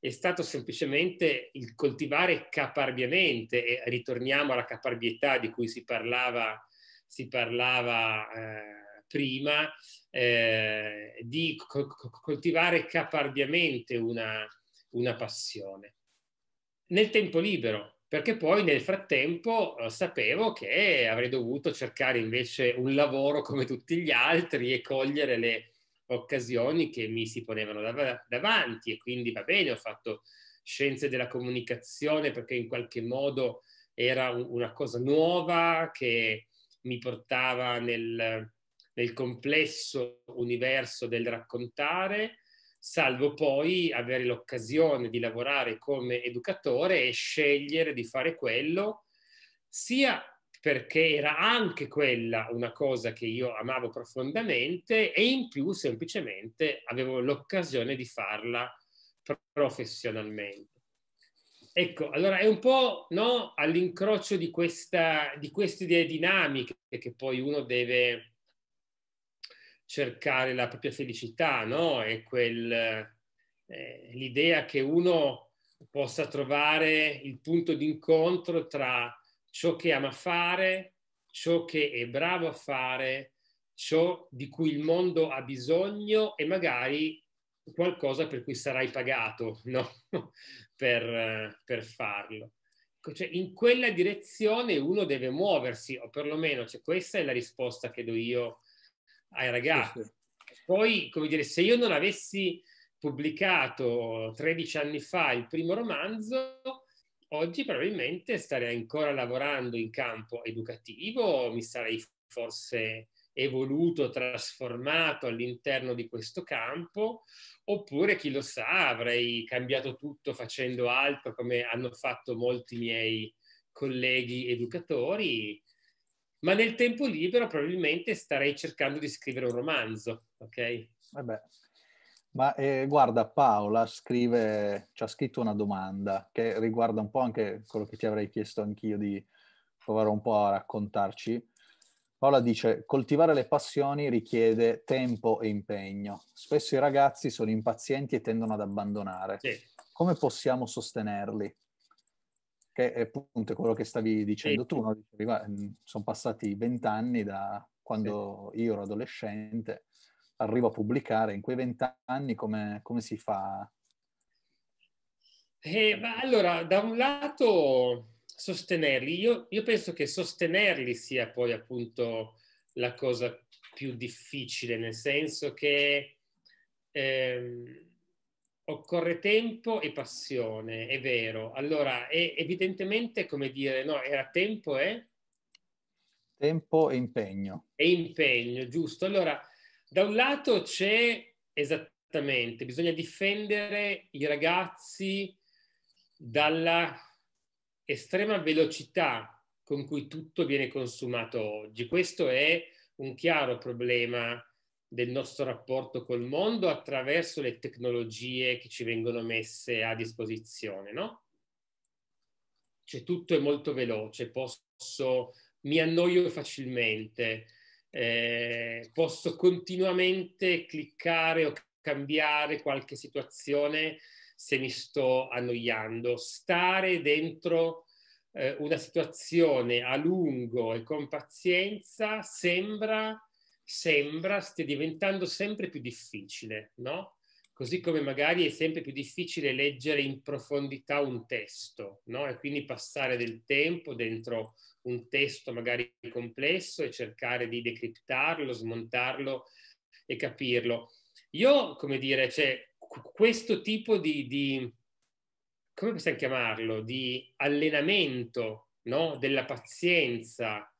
è stato semplicemente il coltivare caparbiamente, e ritorniamo alla caparbietà di cui si parlava, si parlava eh, prima, eh, di co- coltivare caparbiamente una, una passione. Nel tempo libero, perché poi nel frattempo eh, sapevo che avrei dovuto cercare invece un lavoro come tutti gli altri e cogliere le, occasioni che mi si ponevano dav- davanti e quindi va bene, ho fatto scienze della comunicazione perché in qualche modo era un- una cosa nuova che mi portava nel, nel complesso universo del raccontare, salvo poi avere l'occasione di lavorare come educatore e scegliere di fare quello sia perché era anche quella una cosa che io amavo profondamente e in più semplicemente avevo l'occasione di farla professionalmente. Ecco, allora è un po' no, all'incrocio di, questa, di queste idee dinamiche che poi uno deve cercare la propria felicità, no? È quel, eh, l'idea che uno possa trovare il punto d'incontro tra ciò che ama fare, ciò che è bravo a fare, ciò di cui il mondo ha bisogno e magari qualcosa per cui sarai pagato no? per, per, farlo. Cioè, in quella direzione uno deve muoversi, o perlomeno cioè, questa è la risposta che do io ai ragazzi. Poi, come dire, se io non avessi pubblicato 13 anni fa il primo romanzo, oggi probabilmente starei ancora lavorando in campo educativo, mi sarei forse evoluto, trasformato all'interno di questo campo, oppure chi lo sa, avrei cambiato tutto facendo altro come hanno fatto molti miei colleghi educatori, ma nel tempo libero probabilmente starei cercando di scrivere un romanzo, ok? Vabbè, eh ma eh, guarda, Paola scrive, ci ha scritto una domanda che riguarda un po' anche quello che ti avrei chiesto anch'io di provare un po' a raccontarci. Paola dice, coltivare le passioni richiede tempo e impegno. Spesso i ragazzi sono impazienti e tendono ad abbandonare. Sì. Come possiamo sostenerli? Che è appunto quello che stavi dicendo sì. tu, no? Mm, sono passati vent'anni da quando sì. io ero adolescente arrivo a pubblicare in quei vent'anni come, come, si fa? Eh, allora, da un lato sostenerli, io, io, penso che sostenerli sia poi appunto la cosa più difficile, nel senso che ehm, occorre tempo e passione, è vero. Allora, è evidentemente come dire, no, era tempo e... Eh? Tempo e impegno. E impegno, giusto. Allora, da un lato c'è esattamente, bisogna difendere i ragazzi dalla estrema velocità con cui tutto viene consumato oggi. Questo è un chiaro problema del nostro rapporto col mondo attraverso le tecnologie che ci vengono messe a disposizione, no? Cioè tutto è molto veloce, posso, mi annoio facilmente, eh, posso continuamente cliccare o cambiare qualche situazione se mi sto annoiando. Stare dentro eh, una situazione a lungo e con pazienza sembra, sembra, stia diventando sempre più difficile, no? così come magari è sempre più difficile leggere in profondità un testo, no? e quindi passare del tempo dentro un testo magari complesso e cercare di decriptarlo, smontarlo e capirlo. Io, come dire, cioè, questo tipo di, di, come possiamo chiamarlo, di allenamento no? della pazienza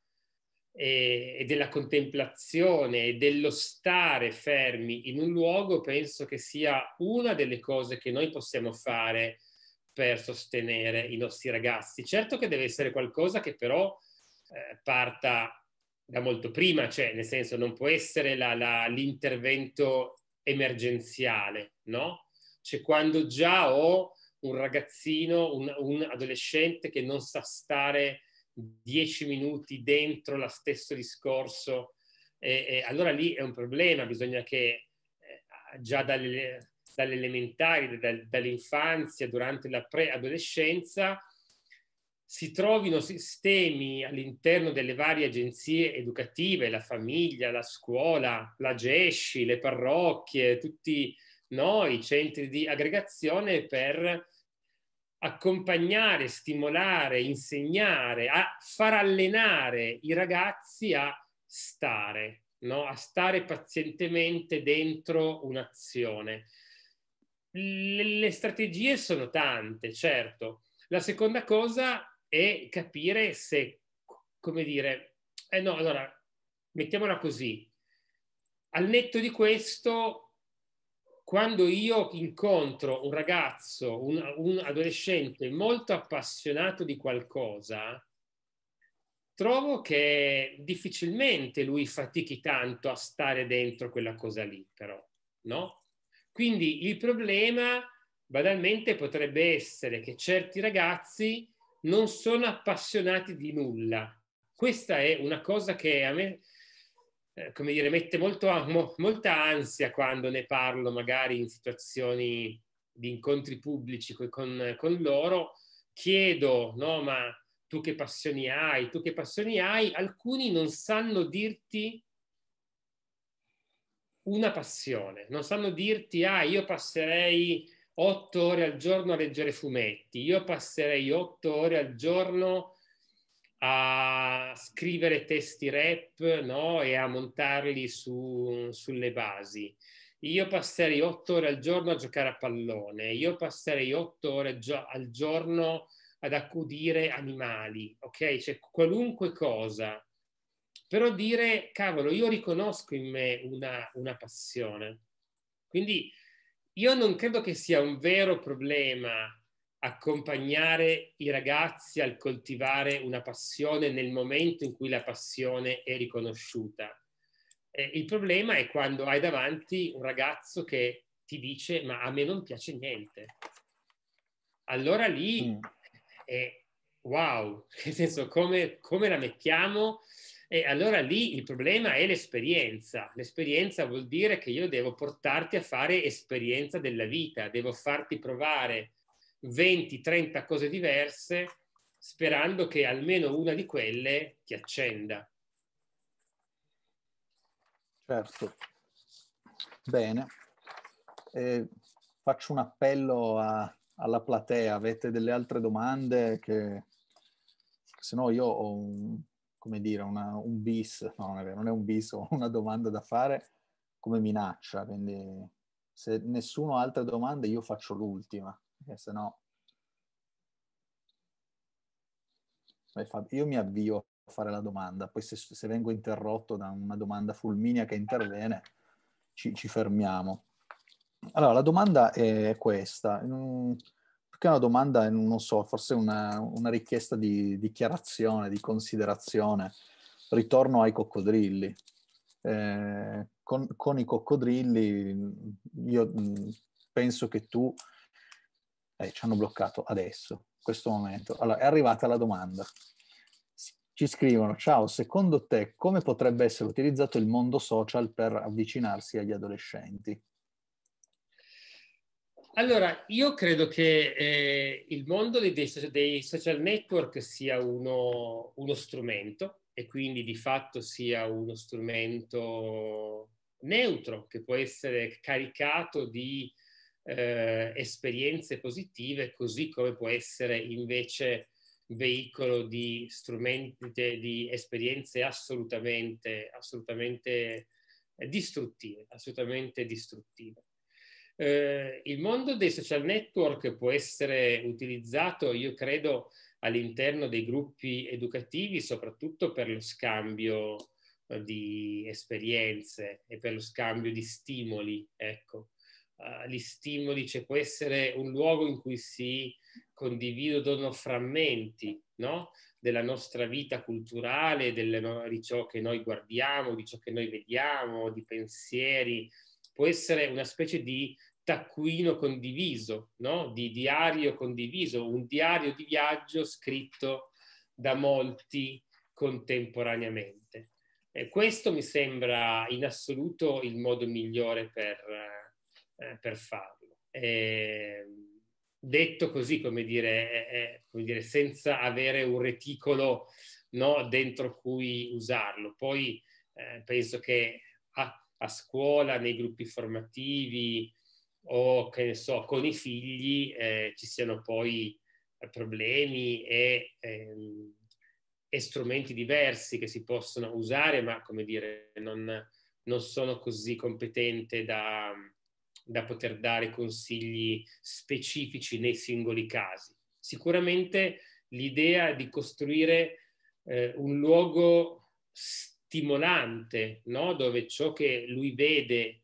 eh, e, della contemplazione e dello stare fermi in un luogo penso che sia una delle cose che noi possiamo fare per sostenere i nostri ragazzi. Certo che deve essere qualcosa che però eh, parta da molto prima, cioè nel senso non può essere la, la, l'intervento emergenziale, no? Cioè quando già ho un ragazzino, un, un adolescente che non sa stare dieci minuti dentro lo stesso discorso, e, eh, allora lì è un problema, bisogna che eh, già dalle, dalle elementari, da, dall'infanzia, durante la preadolescenza, si trovino sistemi all'interno delle varie agenzie educative, la famiglia, la scuola, la GESCI, le parrocchie, tutti no, i centri di aggregazione per accompagnare, stimolare, insegnare, a far allenare i ragazzi a stare, no? a stare pazientemente dentro un'azione. Le strategie sono tante, certo. La seconda cosa è capire se, come dire, eh no, allora, mettiamola così, al netto di questo, quando io incontro un ragazzo, un, un, adolescente molto appassionato di qualcosa, trovo che difficilmente lui fatichi tanto a stare dentro quella cosa lì, però, no? Quindi il problema banalmente potrebbe essere che certi ragazzi non sono appassionati di nulla. Questa è una cosa che a me eh, come dire, mette molto, mo, molta ansia quando ne parlo magari in situazioni di incontri pubblici con, con loro, chiedo, no, ma tu che passioni hai, tu che passioni hai, alcuni non sanno dirti una passione, non sanno dirti, ah, io passerei otto ore al giorno a leggere fumetti, io passerei otto ore al giorno a scrivere testi rap no? e a montarli su, sulle basi. Io passerei otto ore al giorno a giocare a pallone, io passerei otto ore gio- al giorno ad accudire animali, ok? Cioè qualunque cosa. Però dire, cavolo, io riconosco in me una, una passione. Quindi io non credo che sia un vero problema accompagnare i ragazzi al coltivare una passione nel momento in cui la passione è riconosciuta. Eh, il problema è quando hai davanti un ragazzo che ti dice ma a me non piace niente. Allora lì mm. è wow, nel senso come, come la mettiamo? E allora lì il problema è l'esperienza. L'esperienza vuol dire che io devo portarti a fare esperienza della vita, devo farti provare 20-30 cose diverse, sperando che almeno una di quelle ti accenda. Certo. Bene. Eh, faccio un appello a, alla platea. Avete delle altre domande? Che se no io ho un, come dire, una, un bis, no, non è, vero, non è un bis, ho una domanda da fare come minaccia, quindi se nessuno ha altre domande io faccio l'ultima perché sennò... Io mi avvio a fare la domanda, poi se, se vengo interrotto da una domanda fulminea che interviene, ci, ci fermiamo. Allora, la domanda è questa. perché che una domanda, non so, forse una, una richiesta di dichiarazione, di considerazione. Ritorno ai coccodrilli. Eh, con, con, i coccodrilli, io mm, penso che tu eh, ci hanno bloccato adesso, in questo momento. Allora, è arrivata la domanda. Ci scrivono, ciao, secondo te come potrebbe essere utilizzato il mondo social per avvicinarsi agli adolescenti? Allora, io credo che eh, il mondo dei, dei, social network sia uno, uno, strumento e quindi di fatto sia uno strumento neutro che può essere caricato di eh, esperienze positive, così come può essere invece veicolo di strumenti, di esperienze assolutamente, assolutamente eh, distruttive, assolutamente distruttive. Eh, il mondo dei social network può essere utilizzato, io credo, all'interno dei gruppi educativi, soprattutto per lo scambio eh, di esperienze e per lo scambio di stimoli, ecco. Eh, gli stimoli, cioè può essere un luogo in cui si condividono frammenti no? della nostra vita culturale, delle, di ciò che noi guardiamo, di ciò che noi vediamo, di pensieri. Può essere una specie di taccuino condiviso, no? di diario condiviso, un diario di viaggio scritto da molti contemporaneamente. E questo mi sembra in assoluto il modo migliore per eh, eh, per farlo. E, ehm, detto così, come dire, è, come dire, senza avere un reticolo no, dentro cui usarlo. Poi eh, penso che a, a, scuola, nei gruppi formativi o che ne so, con i figli eh, ci siano poi eh, problemi e, ehm, strumenti diversi che si possono usare, ma come dire, non, non sono così competente da, da poter dare consigli specifici nei singoli casi. Sicuramente l'idea di costruire eh, un luogo stimolante, no? dove ciò che lui vede,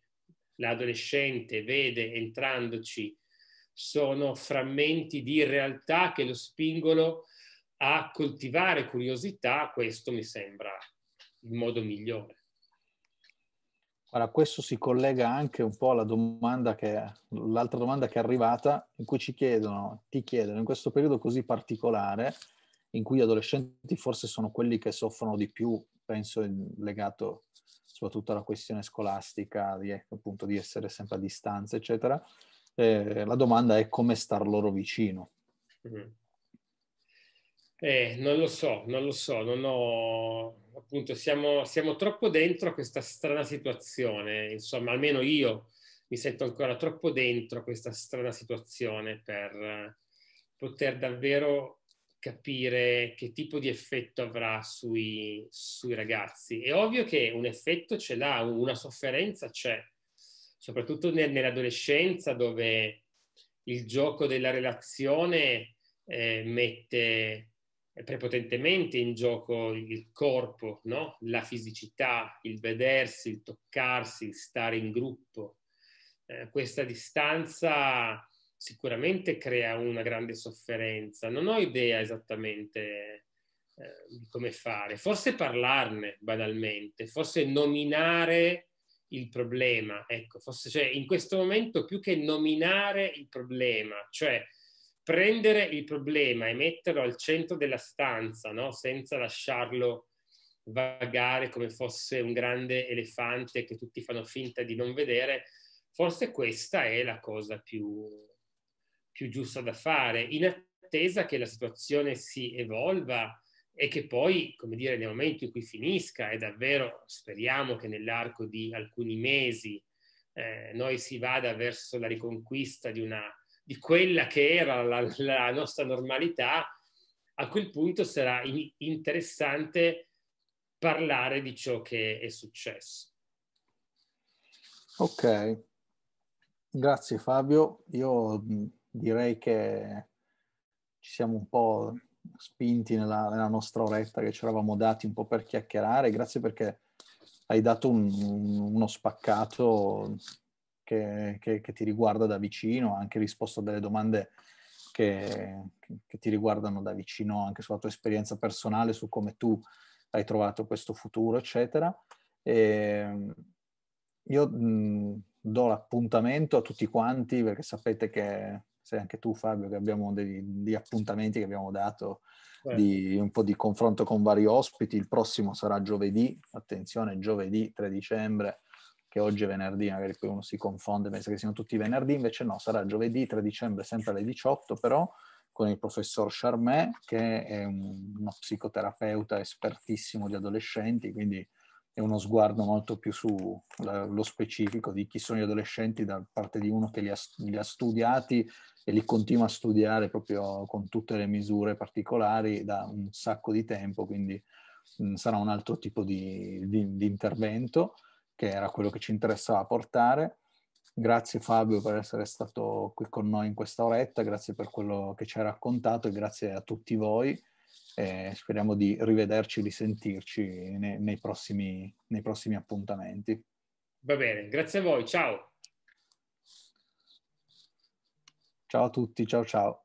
l'adolescente vede entrandoci, sono frammenti di realtà che lo spingono a coltivare curiosità, questo mi sembra il modo migliore. Ora, questo si collega anche un po' alla domanda che, l'altra domanda che è arrivata, in cui ci chiedono, ti chiedono, in questo periodo così particolare, in cui gli adolescenti forse sono quelli che soffrono di più, penso legato soprattutto alla questione scolastica, di, appunto di essere sempre a distanza, eccetera, eh, la domanda è come star loro vicino. Mm-hmm. Eh, non lo so, non lo so, non ho... Appunto, siamo, siamo troppo dentro a questa strana situazione, insomma, almeno io mi sento ancora troppo dentro questa strana situazione per poter davvero capire che tipo di effetto avrà sui, sui ragazzi. È ovvio che un effetto ce l'ha, una sofferenza c'è, soprattutto nell'adolescenza dove il gioco della relazione eh, mette prepotentemente in gioco il corpo, no? la fisicità, il vedersi, il toccarsi, il stare in gruppo. Eh, questa distanza sicuramente crea una grande sofferenza. Non ho idea esattamente eh, di come fare. Forse parlarne banalmente, forse nominare il problema. Ecco, forse cioè, in questo momento più che nominare il problema, cioè prendere il problema e metterlo al centro della stanza, no? senza lasciarlo vagare come fosse un grande elefante che tutti fanno finta di non vedere, forse questa è la cosa più, più giusta da fare, in attesa che la situazione si evolva e che poi, come dire, nel momento in cui finisca, e davvero speriamo che nell'arco di alcuni mesi eh, noi si vada verso la riconquista di una di quella che era la, la nostra normalità, a quel punto sarà interessante parlare di ciò che è successo. Ok, grazie Fabio. Io direi che ci siamo un po' spinti nella, nella nostra oretta che ci eravamo dati un po' per chiacchierare. Grazie perché hai dato un, uno spaccato che, che, che ti riguarda da vicino, anche risposto a delle domande che, che, ti riguardano da vicino, anche sulla tua esperienza personale, su come tu hai trovato questo futuro, eccetera. E ehm, io do l'appuntamento a tutti quanti, perché sapete che sei anche tu Fabio che abbiamo degli, appuntamenti che abbiamo dato di un po' di confronto con vari ospiti. Il prossimo sarà giovedì, attenzione, giovedì 3 dicembre che oggi è venerdì, magari poi uno si confonde, pensa che siano tutti venerdì, invece no, sarà giovedì 3 dicembre, sempre alle 18, però con il professor Charmet, che è un, uno psicoterapeuta espertissimo di adolescenti, quindi è uno sguardo molto più sullo specifico di chi sono gli adolescenti da parte di uno che li ha, li ha, studiati e li continua a studiare proprio con tutte le misure particolari da un sacco di tempo, quindi mh, sarà un altro tipo di, di, di intervento che era quello che ci interessava portare. Grazie Fabio per essere stato qui con noi in questa oretta, grazie per quello che ci hai raccontato e grazie a tutti voi. Eh, speriamo di rivederci, risentirci nei, nei, prossimi, nei prossimi appuntamenti. Va bene, grazie a voi, ciao. Ciao a tutti, ciao ciao.